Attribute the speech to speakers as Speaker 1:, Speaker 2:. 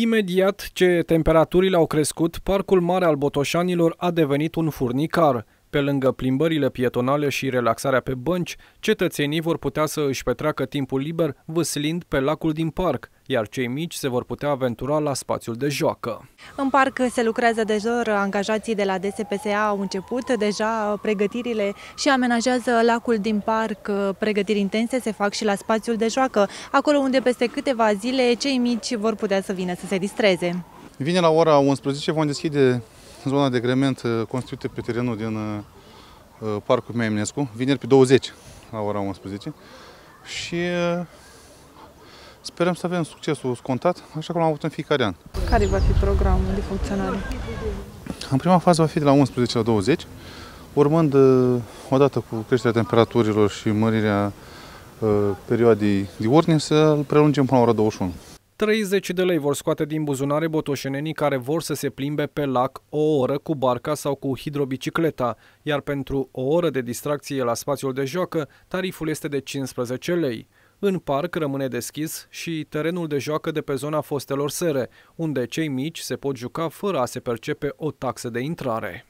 Speaker 1: Imediat ce temperaturile au crescut, Parcul Mare al Botoșanilor a devenit un furnicar. Pe lângă plimbările pietonale și relaxarea pe bănci, cetățenii vor putea să își petreacă timpul liber văslind pe lacul din parc iar cei mici se vor putea aventura la spațiul de joacă.
Speaker 2: În parc se lucrează deja, angajații de la DSPSA au început deja pregătirile și amenajează lacul din parc. Pregătiri intense se fac și la spațiul de joacă, acolo unde peste câteva zile cei mici vor putea să vină să se distreze.
Speaker 3: Vine la ora 11, vom deschide zona de grement uh, construită pe terenul din uh, uh, Parcul Mea Emnescu, vineri pe 20 la ora 11 și Sperăm să avem succesul scontat, așa cum am avut în fiecare an.
Speaker 4: Care va fi programul de funcționare?
Speaker 3: În prima fază va fi de la 11 la 20, urmând uh, odată cu creșterea temperaturilor și mărirea uh, perioadei perioadei diurne să-l prelungim până la ora 21.
Speaker 1: 30 de lei vor scoate din buzunare botoșenenii care vor să se plimbe pe lac o oră cu barca sau cu hidrobicicleta, iar pentru o oră de distracție la spațiul de joacă, tariful este de 15 lei. În parc rămâne deschis și terenul de joacă de pe zona fostelor sere, unde cei mici se pot juca fără a se percepe o taxă de intrare.